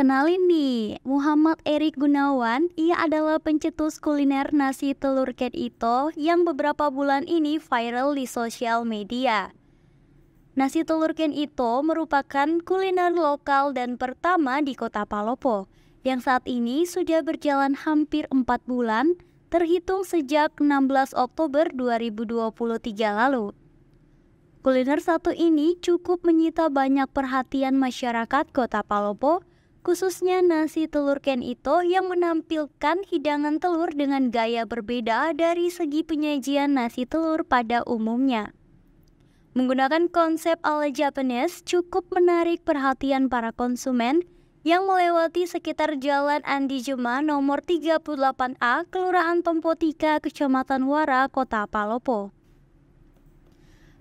kenalin nih, Muhammad Erik Gunawan, ia adalah pencetus kuliner nasi telur cat ito yang beberapa bulan ini viral di sosial media. Nasi telur cat ito merupakan kuliner lokal dan pertama di kota Palopo, yang saat ini sudah berjalan hampir 4 bulan, terhitung sejak 16 Oktober 2023 lalu. Kuliner satu ini cukup menyita banyak perhatian masyarakat kota Palopo, khususnya nasi telur Ken Ito yang menampilkan hidangan telur dengan gaya berbeda dari segi penyajian nasi telur pada umumnya. Menggunakan konsep ala Japanese cukup menarik perhatian para konsumen yang melewati sekitar Jalan Andi Jema nomor 38A, Kelurahan Tompotika, Kecamatan Wara, Kota Palopo.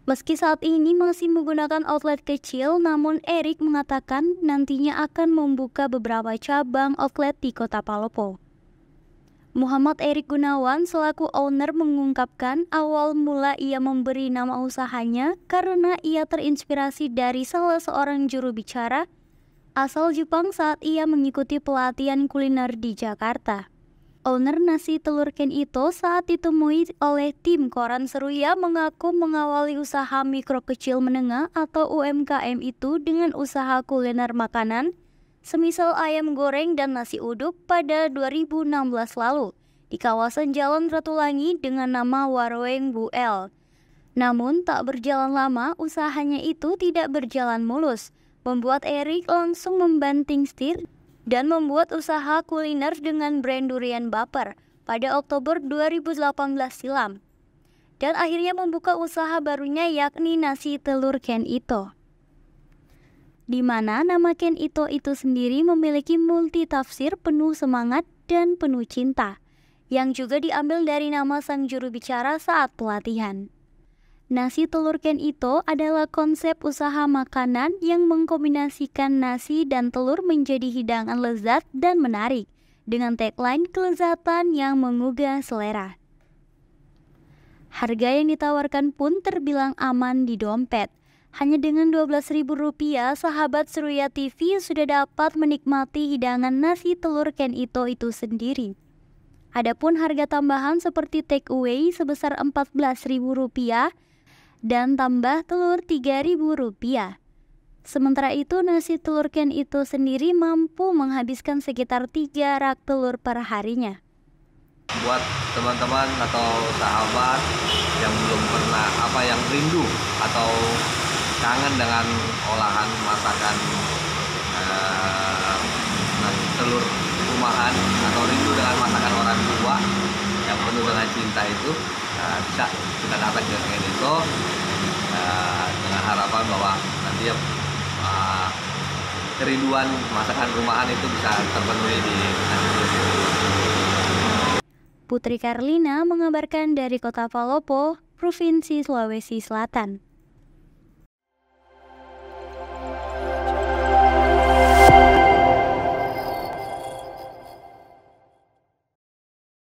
Meski saat ini masih menggunakan outlet kecil, namun Erik mengatakan nantinya akan membuka beberapa cabang outlet di kota Palopo. Muhammad Erik Gunawan selaku owner mengungkapkan awal mula ia memberi nama usahanya karena ia terinspirasi dari salah seorang juru bicara asal Jepang saat ia mengikuti pelatihan kuliner di Jakarta. Owner nasi telur Ken Ito saat ditemui oleh tim Koran Seruya mengaku mengawali usaha mikro kecil menengah atau UMKM itu dengan usaha kuliner makanan, semisal ayam goreng dan nasi uduk pada 2016 lalu di kawasan Jalan Ratulangi dengan nama Warweng El. Namun tak berjalan lama usahanya itu tidak berjalan mulus, membuat Erik langsung membanting setir dan membuat usaha kuliner dengan brand durian baper pada Oktober 2018 silam. Dan akhirnya membuka usaha barunya yakni nasi telur Ken Ito. Di mana nama Ken Ito itu sendiri memiliki multi tafsir penuh semangat dan penuh cinta yang juga diambil dari nama sang juru bicara saat pelatihan. Nasi telur Ken Ito adalah konsep usaha makanan yang mengkombinasikan nasi dan telur menjadi hidangan lezat dan menarik dengan tagline kelezatan yang mengugah selera. Harga yang ditawarkan pun terbilang aman di dompet. Hanya dengan Rp12.000, sahabat surya TV sudah dapat menikmati hidangan nasi telur Ken Ito itu sendiri. Adapun harga tambahan seperti take away sebesar Rp14.000 dan tambah telur Rp3.000. Sementara itu, nasi telur Ken itu sendiri mampu menghabiskan sekitar 3 rak telur per harinya. Buat teman-teman atau sahabat yang belum pernah apa yang rindu atau kangen dengan olahan masakan eh, nasi telur rumahan atau rindu dengan masakan orang tua yang penuh dengan cinta itu Nah, bisa kita dapat jaringan itu uh, dengan harapan bahwa nanti uh, kerinduan masakan rumahan itu bisa terpenuhi di Putri Karlina mengabarkan dari kota Palopo, Provinsi Sulawesi Selatan.